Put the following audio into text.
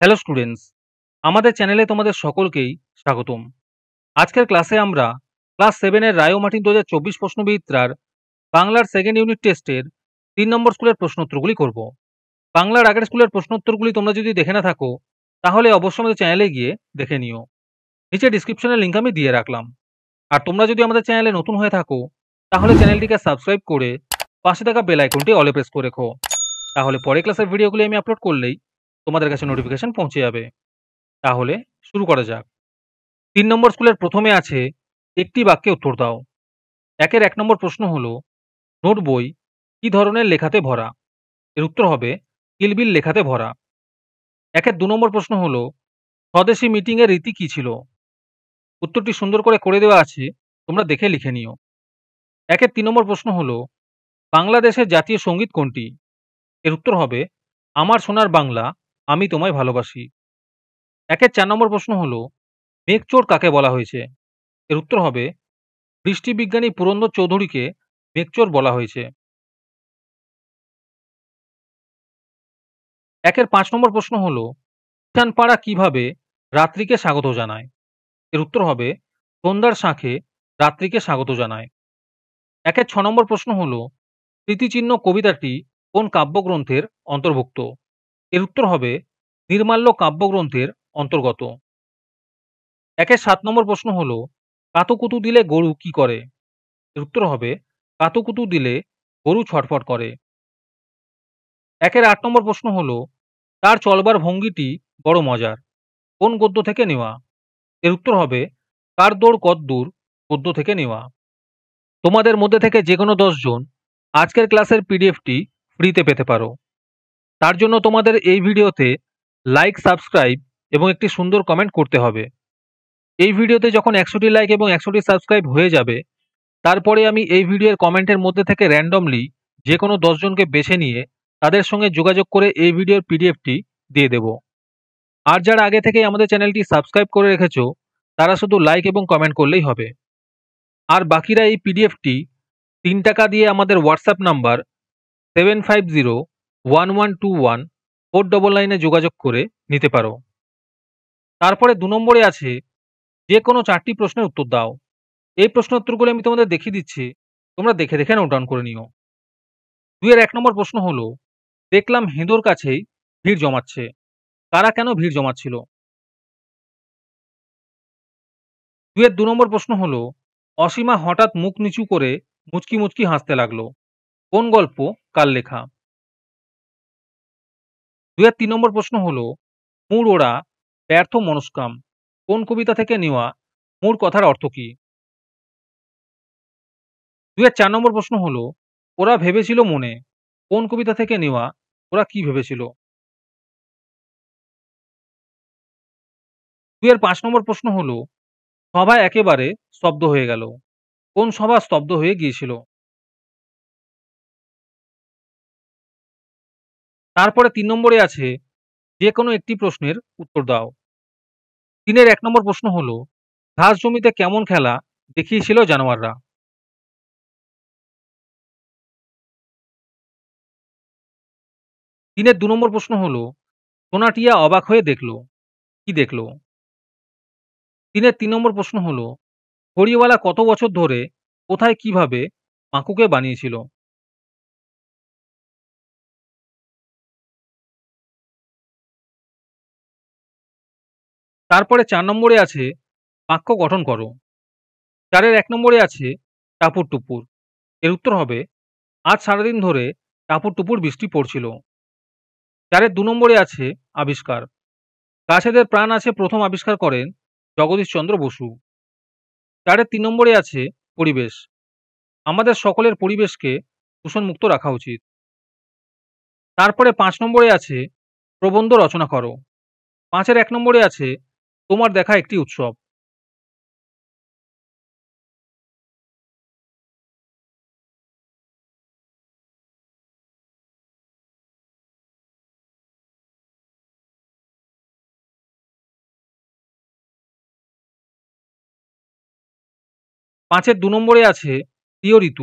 Hello students আমাদের চ্যানেলে তোমাদের সকলকেই স্বাগতম আজকের ক্লাসে আমরা ক্লাস সেভেনের রায়ো মার্টিন দু হাজার চব্বিশ প্রশ্নবিদ্রার বাংলার সেকেন্ড ইউনিট টেস্টের তিন নম্বর স্কুলের প্রশ্নোত্তরগুলি করব বাংলার আগের স্কুলের প্রশ্নোত্তরগুলি তোমরা যদি দেখে না থাকো তাহলে অবশ্যই আমাদের চ্যানেলে গিয়ে দেখে নিও নিচে ডিসক্রিপশনের লিঙ্ক আমি দিয়ে রাখলাম আর তোমরা যদি আমাদের চ্যানেলে নতুন হয়ে থাকো তাহলে চ্যানেলটিকে সাবস্ক্রাইব করে পাশে থাকা বেল আইকনটি অলে প্রেস করে রেখো তাহলে পরে ক্লাসের ভিডিওগুলি আমি আপলোড করলেই তোমাদের কাছে নোটিফিকেশন পৌঁছে যাবে তাহলে শুরু করা যাক তিন নম্বর স্কুলের প্রথমে আছে একটি বাক্যে উত্তর দাও একের এক নম্বর প্রশ্ন হলো নোট বই কী ধরনের লেখাতে ভরা এর উত্তর হবে কিলবিল লেখাতে ভরা একের দু নম্বর প্রশ্ন হলো স্বদেশি মিটিংয়ের রীতি কী ছিল উত্তরটি সুন্দর করে করে দেওয়া আছে তোমরা দেখে লিখে নিও একের তিন নম্বর প্রশ্ন হল বাংলাদেশের জাতীয় সঙ্গীত কোনটি এর উত্তর হবে আমার সোনার বাংলা আমি তোমায় ভালোবাসি। একের চার নম্বর প্রশ্ন হলো, মেঘচোর কাকে বলা হয়েছে? এর উত্তর হবে, বৃষ্টিবিজ্ঞানী পুরন্দর চৌধুরীকে মেঘচোর বলা হয়েছে। একের পাঁচ নম্বর প্রশ্ন হলো, কিষান পাড়া কিভাবে রাত্রিকে স্বাগত জানায়? এর উত্তর হবে, সন্ধ্যার শাঁখে রাত্রিকে স্বাগত জানায়। একের ছ নম্বর প্রশ্ন হলো, স্মৃতিচিহ্ন কবিতাটি কোন কাব্যগ্রন্থের অন্তর্ভুক্ত? এর উত্তর হবে নির্মাল্য কাব্যগ্রন্থের অন্তর্গত একের সাত নম্বর প্রশ্ন হল কাতুকুতু দিলে গরু কি করে এর উত্তর হবে কাতুকুতু দিলে গরু ছটফট করে একের আট নম্বর প্রশ্ন হল তার চলবার ভঙ্গিটি বড় মজার কোন গদ্য থেকে নেওয়া এর উত্তর হবে কার দৌড় কদ্দুর গদ্য থেকে নেওয়া তোমাদের মধ্যে থেকে যে কোনো দশজন আজকের ক্লাসের পিডিএফটি ফ্রিতে পেতে পারো তার জন্য তোমাদের এই ভিডিওতে লাইক সাবস্ক্রাইব এবং একটি সুন্দর কমেন্ট করতে হবে এই ভিডিওতে যখন একশোটি লাইক এবং একশোটি সাবস্ক্রাইব হয়ে যাবে তারপরে আমি এই ভিডিওর কমেন্টের মধ্যে থেকে র্যান্ডমলি যে কোনো দশজনকে বেছে নিয়ে তাদের সঙ্গে যোগাযোগ করে এই ভিডিওর পিডিএফটি দিয়ে দেব আর যারা আগে থেকে আমাদের চ্যানেলটি সাবস্ক্রাইব করে রেখেছ তারা শুধু লাইক এবং কমেন্ট করলেই হবে আর বাকিরা এই পিডিএফটি তিন টাকা দিয়ে আমাদের WhatsApp number seven five zero one one two one four double লাইনে যোগাযোগ করে নিতে পারো তারপরে দু নম্বরে আছে যে কোনো চারটি প্রশ্নের উত্তর দাও এই প্রশ্ন উত্তরগুলি আমি তোমাদের দেখিয়ে দিচ্ছি তোমরা দেখে দেখে নোট ডাউন করে নিও দুইয়ের এক নম্বর প্রশ্ন হলো দেখলাম হিঁদুর কাছেই ভিড় জমাচ্ছে তারা কেন ভিড় জমাচ্ছিল দুয়ের দু নম্বর প্রশ্ন হলো অসীমা হঠাৎ মুখ নিচু করে মুচকি মুচকি হাসতে লাগলো কোন গল্প কার লেখা দুই আর তিন নম্বর প্রশ্ন হল মুর ওরা ব্যর্থ মনস্কাম কোন কবিতা থেকে নেওয়া মুর কথার অর্থ কি দুই চার নম্বর প্রশ্ন হল ওরা ভেবেছিল মনে কোন কবিতা থেকে নেওয়া ওরা কি ভেবেছিল দুয়ের পাঁচ নম্বর প্রশ্ন হল সভা একেবারে স্তব্ধ হয়ে গেল কোন সভা স্তব্ধ হয়ে গিয়েছিল তারপরে তিন নম্বরে আছে যে কোনো একটি প্রশ্নের উত্তর দাও তিনের এক নম্বর প্রশ্ন হল ঘাস জমিতে কেমন খেলা দেখিয়েছিল জানোয়াররা তিনের দু নম্বর প্রশ্ন হল সোনাটিয়া অবাক হয়ে দেখল কি দেখল তিনের তিন নম্বর প্রশ্ন হল হরিওয়ালা কত বছর ধরে কোথায় কিভাবে মাকুকে বানিয়েছিল তারপরে চার নম্বরে আছে বাক্য গঠন করো চারের এক নম্বরে আছে টাপুর টুপুর এর উত্তর হবে আজ সারাদিন ধরে টাপুর টুপুর বৃষ্টি পড়ছিল চারের দু নম্বরে আছে আবিষ্কার গাছেদের প্রাণ আছে প্রথম আবিষ্কার করেন জগদীশচন্দ্র বসু চারের তিন নম্বরে আছে পরিবেশ আমাদের সকলের পরিবেশকে দূষণমুক্ত রাখা উচিত তারপরে পাঁচ নম্বরে আছে প্রবন্ধ রচনা করো পাঁচের এক নম্বরে আছে তোমার দেখা একটি উৎসব পাঁচের দু নম্বরে আছে প্রিয় ঋতু।